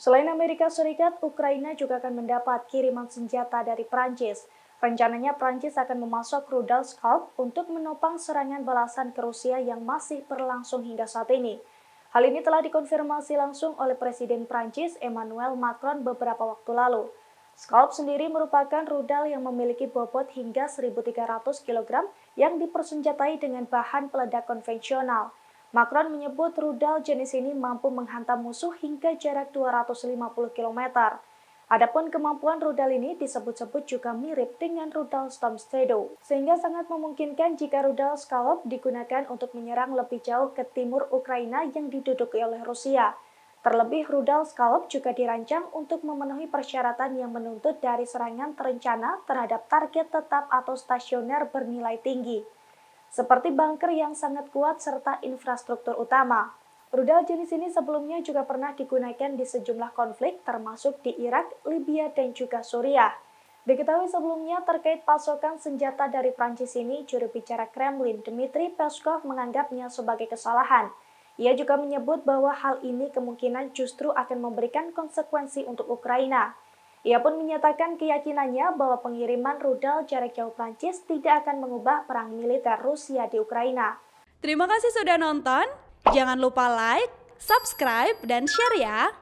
Selain Amerika Serikat, Ukraina juga akan mendapat kiriman senjata dari Prancis. Rencananya Prancis akan memasok rudal Scalp untuk menopang serangan balasan ke Rusia yang masih berlangsung hingga saat ini. Hal ini telah dikonfirmasi langsung oleh Presiden Prancis Emmanuel Macron beberapa waktu lalu. Scalp sendiri merupakan rudal yang memiliki bobot hingga 1.300 kg yang dipersenjatai dengan bahan peledak konvensional. Macron menyebut rudal jenis ini mampu menghantam musuh hingga jarak 250 km. Adapun kemampuan rudal ini disebut-sebut juga mirip dengan rudal Storm Shadow, sehingga sangat memungkinkan jika rudal Scallop digunakan untuk menyerang lebih jauh ke timur Ukraina yang diduduki oleh Rusia. Terlebih, rudal Scallop juga dirancang untuk memenuhi persyaratan yang menuntut dari serangan terencana terhadap target tetap atau stasioner bernilai tinggi seperti bunker yang sangat kuat serta infrastruktur utama. Rudal jenis ini sebelumnya juga pernah digunakan di sejumlah konflik termasuk di Irak, Libya, dan juga Suriah. Diketahui sebelumnya terkait pasokan senjata dari Prancis ini, juru bicara Kremlin Dmitry Peskov menganggapnya sebagai kesalahan. Ia juga menyebut bahwa hal ini kemungkinan justru akan memberikan konsekuensi untuk Ukraina. Ia pun menyatakan keyakinannya bahwa pengiriman rudal jarak jauh Prancis tidak akan mengubah perang militer Rusia di Ukraina. Terima kasih sudah nonton. Jangan lupa like, subscribe, dan share ya.